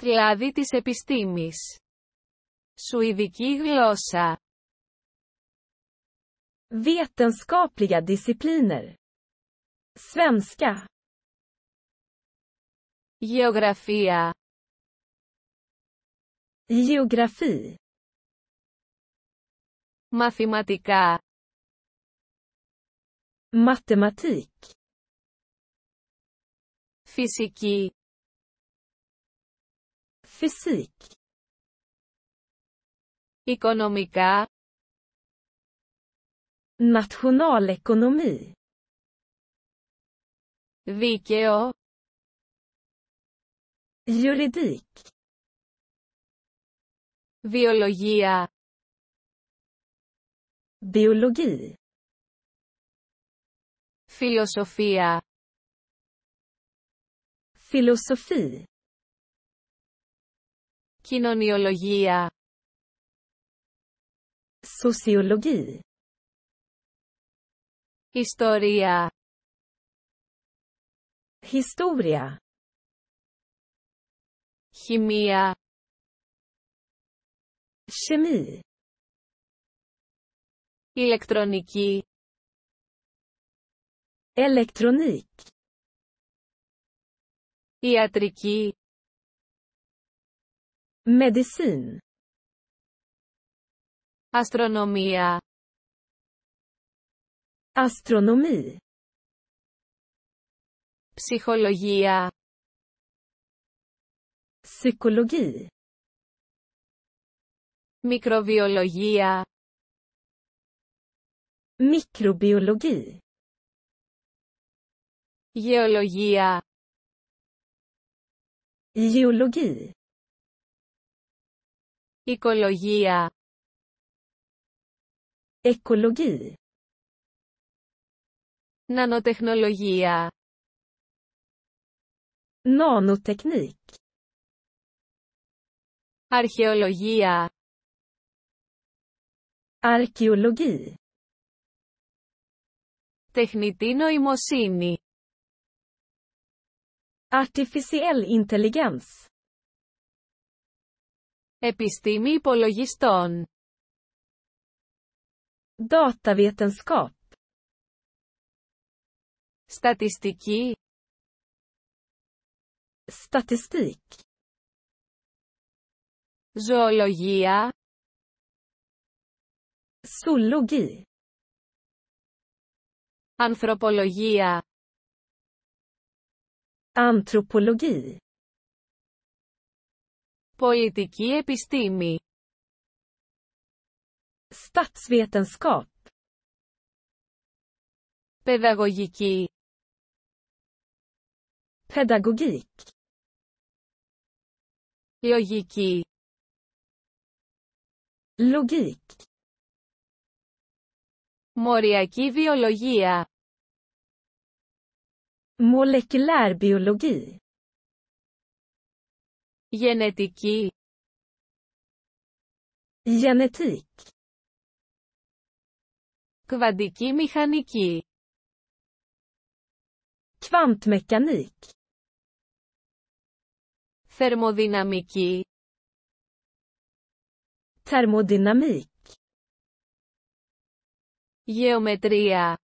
κλάδι της επιστήμης, Σουηδική γλώσσα, Βιθενσκάπλια δισιπλίνες, Σβένσκα, Γεωγραφία, Γεωγραφία, Μαθηματικά, Μαθηματικά, Φυσική, Fysik. Ekonomika. Nationalekonomi. Vikeo. Juridik. Biologia. Biologi. Filosofia. Filosofi. Κοινωνιολογία. σοσιολογή, Ιστορία. ιστορία, Χημεία. Kemi. Ηλεκτρονική. ηλεκτρονική, Ιατρική. Medicin. Astronomia. Astronomi. Psykologia. Psykologi. Mikrobiologia. Mikrobiologi. Geologia. Geologi. Οικολογία. Οικολογία. Νανοτεχνολογία. Νανοτεχνίκ. Αρχαιολογία. Αρχαιολογία. Τεχνητή νοημοσύνη. Artificial Επιστήμη υπολογιστών. Datavetenskap. Στατιστική. Statistik. Ζωολογία. Zoologi. Ανθρωπολογία. Antropologi. Πολιτική επιστήμη. Statsvetenskap. Παιδαγωγική. Pedagogik. Λογική. Logik. Μοριακή βιολογία. Molekylärbiologi. Γενετική. Γενετικ. Κβαντική μηχανική. μεκανίκ. Θερμοδυναμική. Θερμοδυναμική. Γεωμετρία.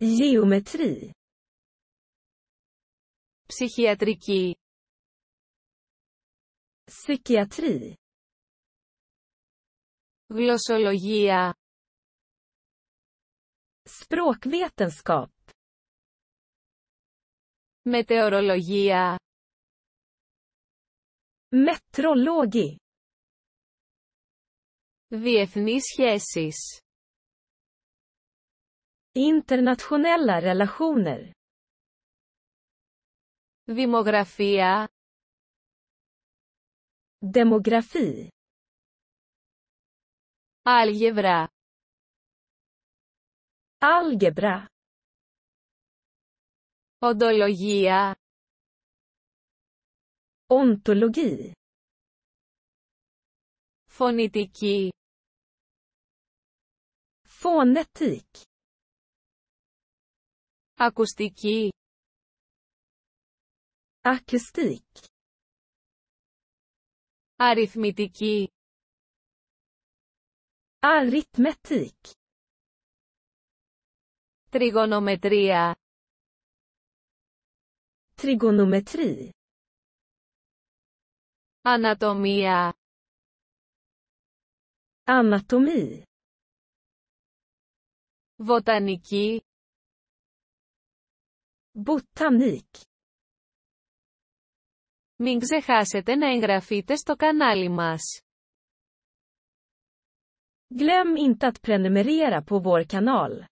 Γεωμετρή. Ψυχιατρική. Psykiatri. Γλωσσολογία. Språkvetenskap. Meteorologia. Metrologi. Διεθνείς Internationella relationer. Δημογραφία. Demografi. Algebra. Algebra. Οντολογία. Ontologi. Φωνητική. Fonetik. Ακουστική. Akustik. Αριθμητική. αριθμητική, Τριγωνομετρία. Τριγωνομετρία. Ανατομία. Ανατομία. Βοτανική. Βοτανική. Μην ξεχάσετε να εγγραφείτε στο κανάλι μας. Glöm inte att prenumerera på vår kanal.